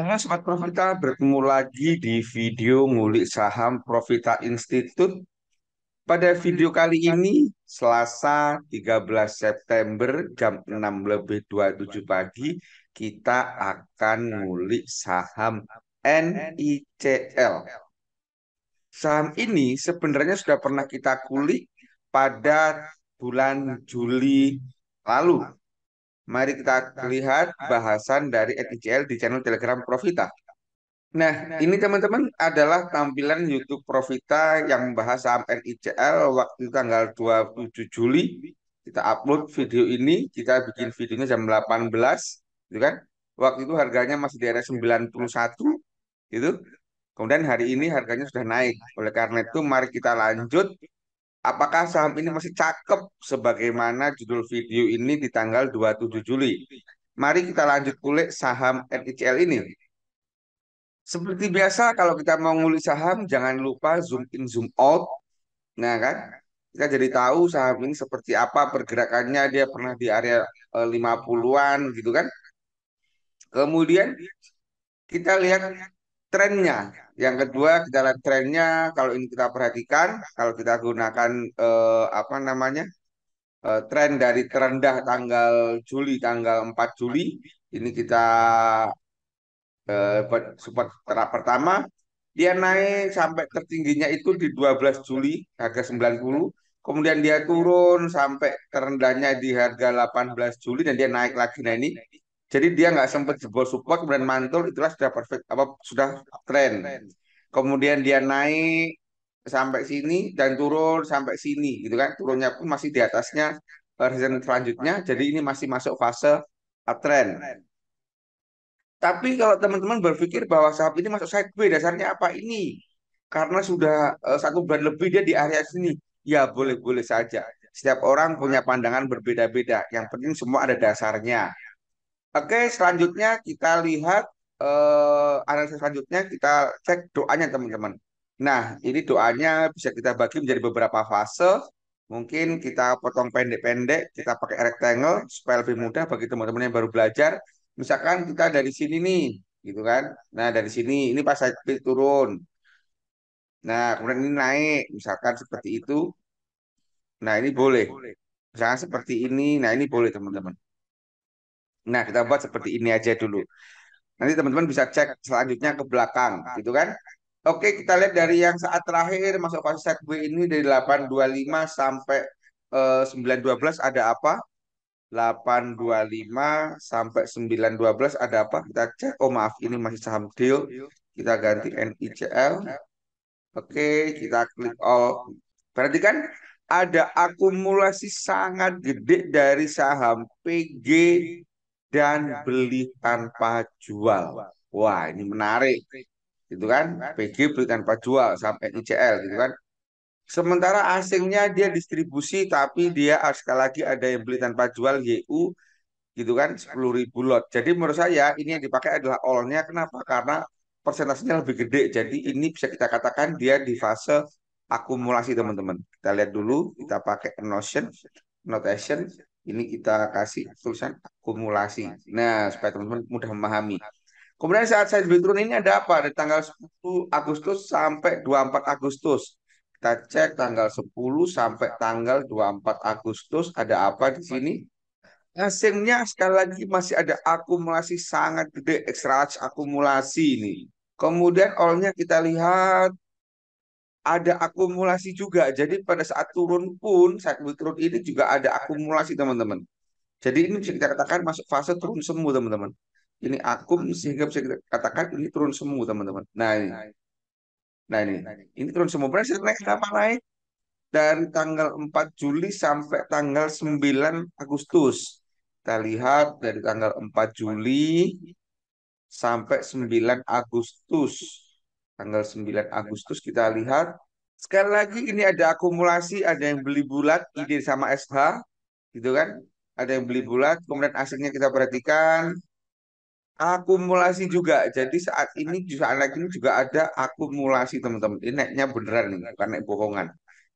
Halo Sobat Profita, bertemu lagi di video Ngulik Saham Profita Institute. Pada hmm. video kali ini, Selasa 13 September jam 6 lebih 27 pagi, kita akan ngulik saham NICL. Saham ini sebenarnya sudah pernah kita kulik pada bulan Juli lalu Mari kita lihat bahasan dari NICL di channel Telegram Profita. Nah, ini teman-teman adalah tampilan YouTube Profita yang membahas saham NICL waktu tanggal 27 Juli. Kita upload video ini, kita bikin videonya jam 18, gitu kan? Waktu itu harganya masih di area 91, gitu. Kemudian hari ini harganya sudah naik. Oleh karena itu, mari kita lanjut Apakah saham ini masih cakep sebagaimana judul video ini di tanggal 27 Juli? Mari kita lanjut kulik saham NICL ini. Seperti biasa kalau kita mau ngulik saham jangan lupa zoom in zoom out. Nah kan? Kita jadi tahu saham ini seperti apa pergerakannya dia pernah di area 50-an eh, gitu kan. Kemudian kita lihat trennya. Yang kedua adalah trennya kalau ini kita perhatikan, kalau kita gunakan eh, apa namanya eh, tren dari terendah tanggal Juli tanggal 4 Juli ini kita eh, support pertama dia naik sampai tertingginya itu di 12 Juli harga 90 kemudian dia turun sampai terendahnya di harga 18 Juli dan dia naik lagi nah ini jadi dia nggak sempat jebol support kemudian mantul itulah sudah perfect apa sudah tren. Kemudian dia naik sampai sini dan turun sampai sini gitu kan. Turunnya pun masih di atasnya eh, resistance selanjutnya. Jadi ini masih masuk fase eh, tren. Tapi kalau teman-teman berpikir bahwa saham ini masuk sideways dasarnya apa ini? Karena sudah eh, satu bulan lebih dia di area sini. Ya boleh-boleh saja. Setiap orang punya pandangan berbeda-beda. Yang penting semua ada dasarnya. Oke, selanjutnya kita lihat uh, analisis selanjutnya kita cek doanya teman-teman. Nah, ini doanya bisa kita bagi menjadi beberapa fase. Mungkin kita potong pendek-pendek, kita pakai rectangle supaya lebih mudah bagi teman-teman yang baru belajar. Misalkan kita dari sini nih, gitu kan. Nah, dari sini ini pas saya turun. Nah, kemudian ini naik, misalkan seperti itu. Nah, ini boleh. Misalkan seperti ini, nah ini boleh teman-teman. Nah, kita buat seperti ini aja dulu. Nanti teman-teman bisa cek selanjutnya ke belakang, gitu kan? Oke, kita lihat dari yang saat terakhir masuk fase sideways ini dari 825 sampai eh, 912 ada apa? 825 sampai 912 ada apa? Kita cek. Oh maaf, ini masih saham deal. Kita ganti NICL. Oke, kita klik all. kan ada akumulasi sangat gede dari saham PG dan beli tanpa jual. Wah, ini menarik. gitu kan PG beli tanpa jual sampai ICL gitu kan. Sementara asingnya dia distribusi tapi dia sekali lagi ada yang beli tanpa jual YU gitu kan 10.000 lot. Jadi menurut saya ini yang dipakai adalah all-nya kenapa? Karena persentasenya lebih gede. Jadi ini bisa kita katakan dia di fase akumulasi teman-teman. Kita lihat dulu, kita pakai notion, notation ini kita kasih tulisan akumulasi. Nah, supaya teman-teman mudah memahami. Kemudian saat saya turun ini ada apa? Dari tanggal 10 Agustus sampai 24 Agustus. Kita cek tanggal 10 sampai tanggal 24 Agustus ada apa di sini? Hasilnya sekali lagi masih ada akumulasi sangat gede, extra large akumulasi ini. Kemudian all-nya kita lihat ada akumulasi juga. Jadi pada saat turun pun, saat turun ini juga ada akumulasi teman-teman. Jadi ini bisa kita katakan masuk fase turun semu teman-teman. Ini akum sehingga bisa kita katakan ini turun semu teman-teman. Nah ini. Nah ini. Nah, nah, ini turun semu. Berarti naik kenapa naik? Dari tanggal 4 Juli sampai tanggal 9 Agustus. Kita lihat dari tanggal 4 Juli sampai 9 Agustus tanggal 9 Agustus kita lihat sekali lagi ini ada akumulasi ada yang beli bulat ide sama SH gitu kan ada yang beli bulat kemudian hasilnya kita perhatikan akumulasi juga jadi saat ini saat lagi ini juga ada akumulasi teman-teman ini naiknya beneran nih bukan naik bohongan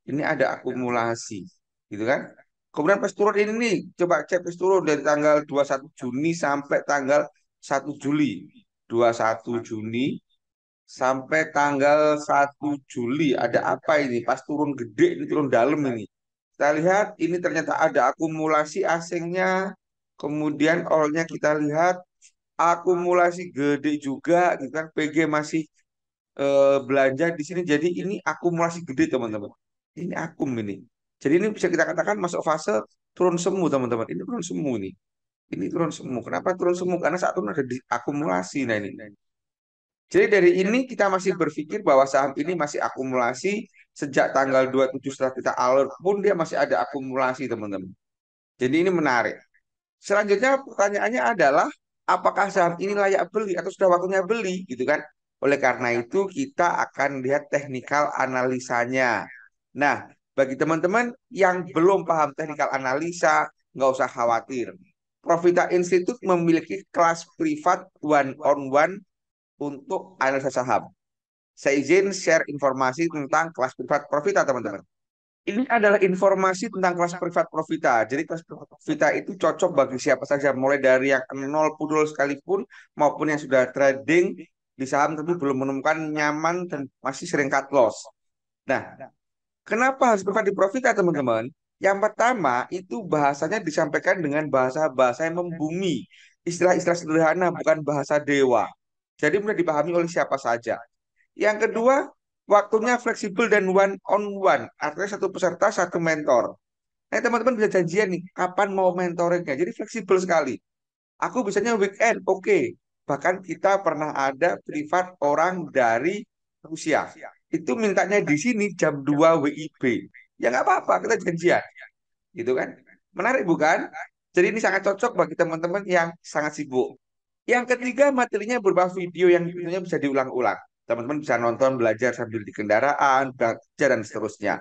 ini ada akumulasi gitu kan Kemudian pas turun ini nih, coba cek pas turun dari tanggal 21 Juni sampai tanggal 1 Juli. 21 Juni sampai tanggal 1 Juli. Ada apa ini? Pas turun gede, ini turun dalam ini. Kita lihat, ini ternyata ada akumulasi asingnya. Kemudian olnya kita lihat, akumulasi gede juga. Gitu kan, PG masih e, belanja di sini. Jadi ini akumulasi gede, teman-teman. Ini akum ini. Jadi ini bisa kita katakan masuk fase turun semu, teman-teman. Ini turun semu nih. Ini turun semu. Kenapa turun semu? Karena saat turun ada di akumulasi. Nah ini. Nah ini. Jadi dari ini iya. kita masih berpikir bahwa saham ini masih akumulasi sejak tanggal 27 setelah kita alert pun dia masih ada akumulasi teman-teman. Jadi ini menarik. Selanjutnya pertanyaannya adalah apakah saham ini layak beli atau sudah waktunya beli gitu kan. Oleh karena itu kita akan lihat teknikal analisanya. Nah, bagi teman-teman yang belum paham teknikal analisa, nggak usah khawatir. Profita Institute memiliki kelas privat one-on-one -on one untuk analisa saham. Saya izin share informasi tentang kelas privat profita, teman-teman. Ini adalah informasi tentang kelas privat profita. Jadi kelas privat profita itu cocok bagi siapa saja, mulai dari yang nol pudul sekalipun maupun yang sudah trading di saham tapi belum menemukan nyaman dan masih sering cut loss. Nah, kenapa harus privat di profita, teman-teman? Yang pertama itu bahasanya disampaikan dengan bahasa-bahasa yang membumi, istilah-istilah sederhana, bukan bahasa dewa. Jadi mudah dipahami oleh siapa saja. Yang kedua, waktunya fleksibel dan one on one. Artinya satu peserta, satu mentor. Nah, teman-teman bisa janjian nih, kapan mau mentoringnya. Jadi fleksibel sekali. Aku bisanya weekend, oke. Okay. Bahkan kita pernah ada privat orang dari Rusia. Itu mintanya di sini jam 2 WIB. Ya nggak apa-apa, kita janjian. Gitu kan? Menarik bukan? Jadi ini sangat cocok bagi teman-teman yang sangat sibuk. Yang ketiga materinya berupa video yang tentunya bisa diulang-ulang. Teman-teman bisa nonton, belajar sambil di kendaraan, belajar, dan seterusnya.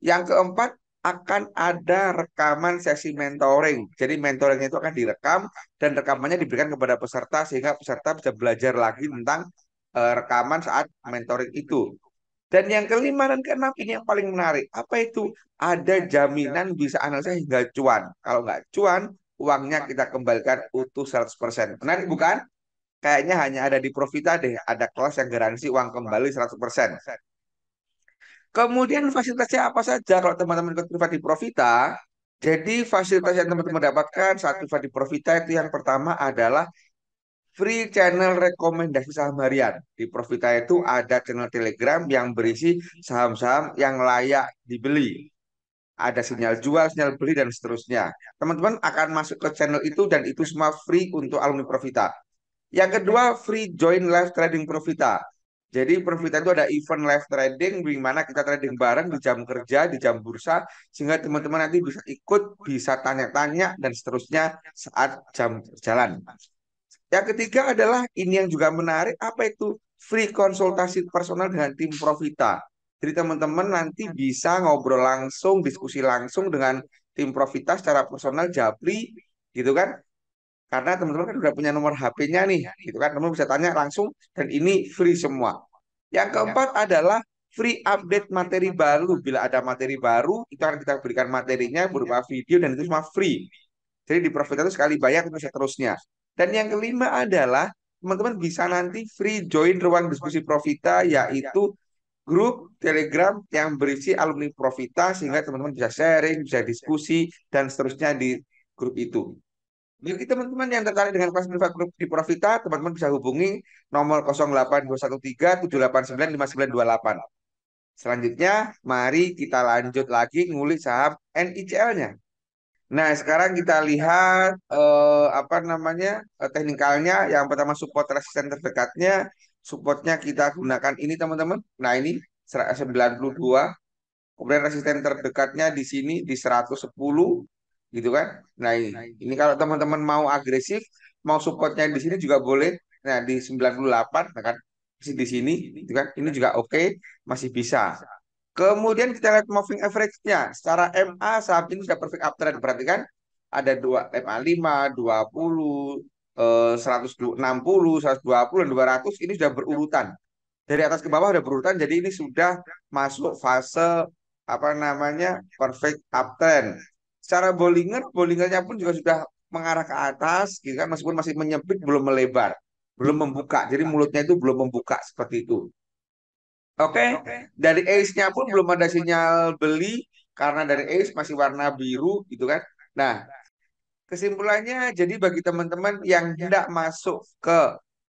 Yang keempat, akan ada rekaman sesi mentoring. Jadi mentoringnya itu akan direkam dan rekamannya diberikan kepada peserta sehingga peserta bisa belajar lagi tentang uh, rekaman saat mentoring itu. Dan yang kelima dan keenam ini yang paling menarik. Apa itu? Ada jaminan bisa analisa hingga cuan. Kalau nggak cuan, uangnya kita kembalikan utuh 100%. Menarik bukan? Kayaknya hanya ada di Profita deh, ada kelas yang garansi uang kembali 100%. Kemudian fasilitasnya apa saja kalau teman-teman ikut privat di Profita? Jadi fasilitas yang teman-teman dapatkan saat privat di Profita itu yang pertama adalah free channel rekomendasi saham harian. Di Profita itu ada channel Telegram yang berisi saham-saham yang layak dibeli ada sinyal jual, sinyal beli, dan seterusnya. Teman-teman akan masuk ke channel itu dan itu semua free untuk alumni Profita. Yang kedua, free join live trading Profita. Jadi Profita itu ada event live trading di mana kita trading bareng di jam kerja, di jam bursa, sehingga teman-teman nanti bisa ikut, bisa tanya-tanya, dan seterusnya saat jam jalan. Yang ketiga adalah ini yang juga menarik, apa itu? Free konsultasi personal dengan tim Profita. Jadi teman-teman nanti iya. bisa ngobrol langsung, diskusi langsung dengan tim Profita secara personal Japri gitu kan. Karena teman-teman kan udah punya nomor HP-nya nih, gitu kan. Teman-teman bisa tanya langsung dan ini free semua. Yang iya. keempat adalah free update materi baru. Bila ada materi baru, itu akan kita berikan materinya berupa iya. video dan itu semua free. Jadi di Profita itu sekali bayar bisa seterusnya. Dan yang kelima adalah teman-teman bisa nanti free join ruang diskusi Profita yaitu grup Telegram yang berisi alumni Profita sehingga teman-teman bisa sharing, bisa diskusi dan seterusnya di grup itu. Bagi teman-teman yang tertarik dengan kelas privat grup di Profita, teman-teman bisa hubungi nomor 08213-789-5928. Selanjutnya, mari kita lanjut lagi ngulik saham NICL-nya. Nah, sekarang kita lihat eh, apa namanya eh, teknikalnya. Yang pertama support resisten terdekatnya, supportnya kita gunakan ini teman-teman. Nah ini 92, kemudian resisten terdekatnya di sini di 110 gitu kan. Nah ini, ini kalau teman-teman mau agresif, mau supportnya di sini juga boleh. Nah di 98 nah kan masih di sini gitu kan. Ini juga oke, okay, masih bisa. Kemudian kita lihat moving average-nya. Secara MA saat ini sudah perfect uptrend perhatikan. ada dua MA 5, 20, 160, eh, 120, dan 200 ini sudah berurutan. Dari atas ke bawah sudah berurutan, jadi ini sudah masuk fase apa namanya perfect uptrend. Secara Bollinger, Bollingernya pun juga sudah mengarah ke atas, gitu kan, meskipun masih menyempit, belum melebar, belum membuka. Jadi mulutnya itu belum membuka seperti itu. Oke, okay? dari ACE-nya pun belum ada sinyal beli karena dari ACE masih warna biru, gitu kan. Nah, Kesimpulannya, jadi bagi teman-teman yang tidak ya. masuk ke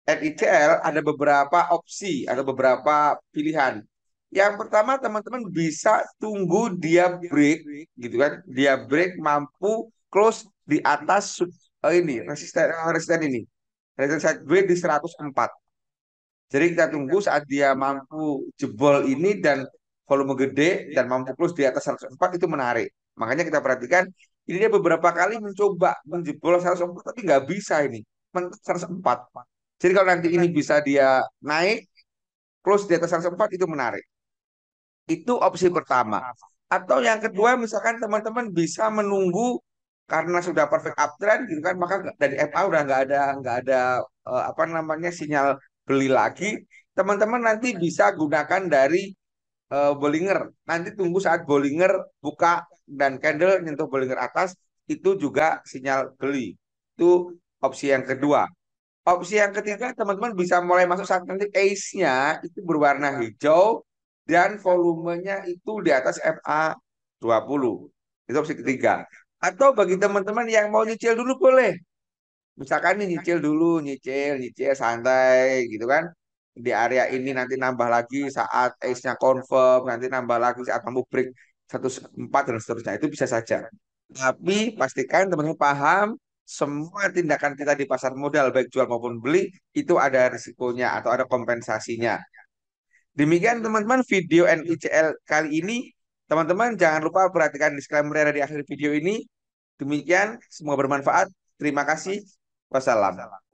NITL ada beberapa opsi ada beberapa pilihan. Yang pertama teman-teman bisa tunggu dia break, gitu kan? Dia break mampu close di atas oh ini resisten eh, resisten ini resisten side break di 104. Jadi kita tunggu ya. saat dia mampu jebol ini dan volume gede dan mampu close di atas 104 itu menarik. Makanya kita perhatikan ini dia beberapa kali mencoba menjebol 104 tapi nggak bisa ini. Mentok 104. Jadi kalau nanti ini bisa dia naik, close di atas 104 itu menarik. Itu opsi pertama. Atau yang kedua misalkan teman-teman bisa menunggu karena sudah perfect uptrend gitu kan maka dari FA udah nggak ada nggak ada eh, apa namanya sinyal beli lagi teman-teman nanti bisa gunakan dari uh, Bollinger. Nanti tunggu saat Bollinger buka dan candle nyentuh Bollinger atas, itu juga sinyal beli. Itu opsi yang kedua. Opsi yang ketiga, teman-teman bisa mulai masuk saat nanti ace-nya itu berwarna hijau dan volumenya itu di atas FA 20. Itu opsi ketiga. Atau bagi teman-teman yang mau nyicil dulu boleh. Misalkan nih nyicil dulu, nyicil, nyicil, santai gitu kan di area ini nanti nambah lagi saat ace-nya confirm, nanti nambah lagi saat kamu break 104 dan seterusnya. Itu bisa saja. Tapi pastikan teman-teman paham semua tindakan kita di pasar modal baik jual maupun beli itu ada risikonya atau ada kompensasinya. Demikian teman-teman video NICL kali ini. Teman-teman jangan lupa perhatikan disclaimer yang ada di akhir video ini. Demikian, semua bermanfaat. Terima kasih. Wassalamualaikum.